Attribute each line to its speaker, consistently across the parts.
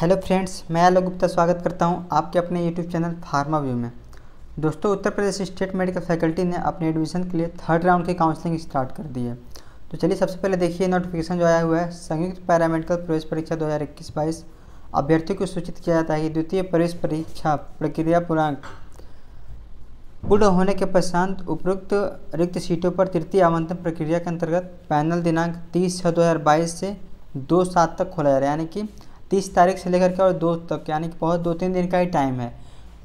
Speaker 1: hello friends मैं आलोक गुप्ता स्वागत करता हूं आपके अपने यूट्यूब चैनल फार्मा व्यू में दोस्तों Uttar Pradesh state medical faculty ने अपने एडमिशन के लिए थर्ड राउंड की काउंसलिंग स्टार्ट कर दी है तो चलिए सबसे पहले देखिए नोटिफिकेशन जो आया हुआ है संयुक्त पैरामेडिकल प्रवेश परीक्षा दो हज़ार इक्कीस बाईस अभ्यर्थियों को सूचित किया जाता है कि द्वितीय प्रवेश परीक्षा प्रक्रिया पूर्णांक पूर्ण होने के पश्चात उपरोक्त रिक्त सीटों पर तृतीय आवंटन प्रक्रिया के अंतर्गत पैनल दिनांक तीस छः दो हज़ार बाईस से दो सात तक खोला जा रहा है यानी कि तीस तारीख से लेकर के और दो तक यानी कि बहुत दो तीन दिन का ही टाइम है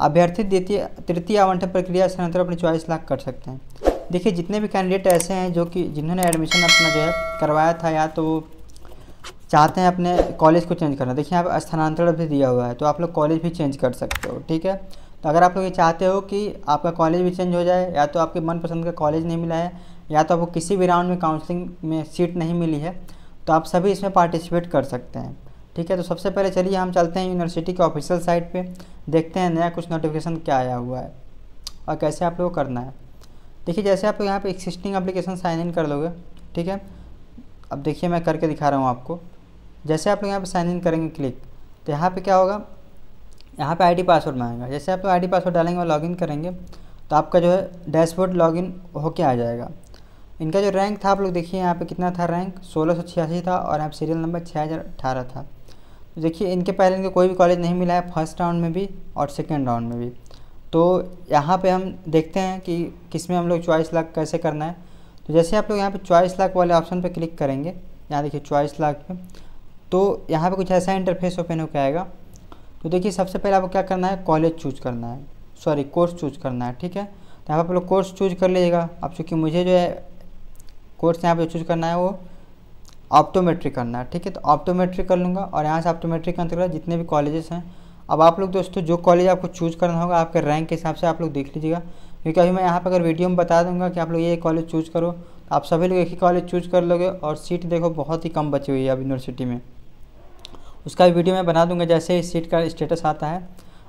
Speaker 1: अभ्यर्थी द्वितीय तृतीय आवंटन प्रक्रिया अंतर अपनी चॉइस लाख कर सकते हैं देखिए जितने भी कैंडिडेट ऐसे हैं जो कि जिन्होंने एडमिशन अपना जो है करवाया था या तो चाहते हैं अपने कॉलेज को चेंज करना देखिए यहाँ पर स्थानांतरण भी दिया हुआ है तो आप लोग कॉलेज भी चेंज कर सकते हो ठीक है तो अगर आप लोग ये चाहते हो कि आपका कॉलेज भी चेंज हो जाए या तो आपके मनपसंद का कॉलेज नहीं मिला है या तो आपको किसी भी राउंड में काउंसलिंग में सीट नहीं मिली है तो आप सभी इसमें पार्टिसिपेट कर सकते हैं ठीक है तो सबसे पहले चलिए हम चलते हैं यूनिवर्सिटी के ऑफिशियल साइट पे देखते हैं नया कुछ नोटिफिकेशन क्या आया हुआ है और कैसे आप लोग करना है देखिए जैसे आप यहाँ पर एक्सिस्टिंग अप्लीकेशन साइन इन कर लोगे ठीक है अब देखिए मैं करके दिखा रहा हूँ आपको जैसे आप लोग यहाँ पर साइन इन करेंगे क्लिक तो यहाँ पर क्या होगा यहाँ आई डी पासवर्ड मांगेगा जैसे आप लोग डी पासवर्ड डालेंगे और लॉगिन करेंगे तो आपका जो है डैशबोर्ड लॉगिन होके आ जाएगा इनका जो रैंक था आप लोग देखिए यहाँ पे कितना था रैंक सोलह था और यहाँ सीरियल नंबर छः था देखिए इनके पहले इनके कोई भी कॉलेज नहीं मिला है फर्स्ट राउंड में भी और सेकेंड राउंड में भी तो यहाँ पे हम देखते हैं कि किस में हम लोग चॉइस लाख कैसे करना है तो जैसे आप लोग यहाँ पे चॉइस लाख वाले ऑप्शन पे क्लिक करेंगे यहाँ देखिए चॉइस लाख पे तो यहाँ पे कुछ ऐसा इंटरफेस ओपन होकर आएगा तो देखिए सबसे पहले आपको क्या करना है कॉलेज चूज करना है सॉरी कोर्स चूज करना है ठीक है तो यहाँ पर आप लोग कोर्स चूज कर लीजिएगा अब चूँकि मुझे जो है कोर्स यहाँ पर चूज करना है वो ऑप्टोमेट्रिक करना है ठीक है तो ऑप्टोमेट्रिक कर लूँगा और यहाँ से ऑप्टोमेट्रिक करने के जितने भी कॉलेजेस हैं अब आप लोग दोस्तों जो कॉलेज आपको चूज़ करना होगा आपके रैंक के हिसाब से आप लोग देख लीजिएगा क्योंकि अभी मैं यहाँ पर अगर वीडियो में बता दूंगा कि आप लोग ये कॉलेज चूज़ करो तो आप सभी लोग एक ही कॉलेज चूज़ कर लोगे और सीट देखो बहुत ही कम बची हुई है अब यूनिवर्सिटी में उसका वीडियो मैं बना दूंगा जैसे ही सीट का स्टेटस आता है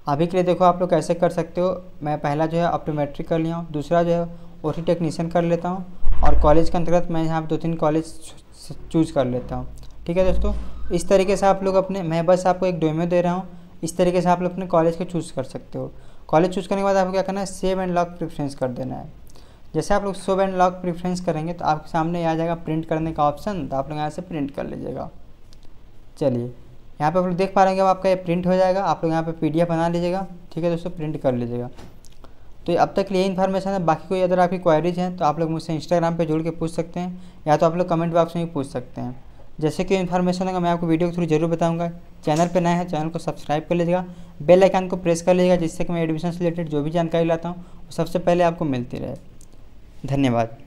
Speaker 1: अभी के लिए देखो आप लोग कैसे कर सकते हो मैं पहला जो है ऑप्टोमेट्रिक कर लिया हूँ दूसरा जो है ओ टेक्नीशियन कर लेता हूँ और कॉलेज के अंतर्गत मैं यहाँ पर दो तीन कॉलेज चूज कर लेता हूँ ठीक है दोस्तों इस तरीके से आप लोग अपने मैं बस आपको एक डोमो दे रहा हूँ इस तरीके से आप लोग अपने कॉलेज को चूज़ कर सकते हो कॉलेज चूज़ करने के बाद आपको क्या करना है सेव एंड लॉक प्रेफरेंस कर देना है जैसे आप लोग सेव एंड लॉक प्रीफ्रेंस करेंगे तो आपके सामने आ जाएगा प्रिंट करने का ऑप्शन तो आप लोग यहाँ से प्रिंट कर लीजिएगा चलिए यहाँ पे आप लोग देख पा रहे हैं आपका ये प्रिंट हो जाएगा आप लोग यहाँ पे पीडीएफ बना लीजिएगा ठीक है दोस्तों प्रिंट कर लीजिएगा तो अब तक लिए इन्फॉर्मेशन है बाकी कोई अगर आपकी क्वारीज हैं तो आप लोग मुझसे इंस्टाग्राम पे जुड़ के पूछ सकते हैं या तो आप लोग कमेंट बॉक्स में भी पूछ सकते हैं जैसे कि इन्फॉर्मेशन होगा मैं आपको वीडियो के थ्रू जरूर बताऊंगा चैनल पर नया है चैनल को सब्सक्राइब कर लीजिएगा बेल आइकान को प्रेस कर लीजिएगा जिससे कि मैं एडमिशन से रिलेटेड जो भी जानकारी लाता हूँ सबसे पहले आपको मिलती रहे धन्यवाद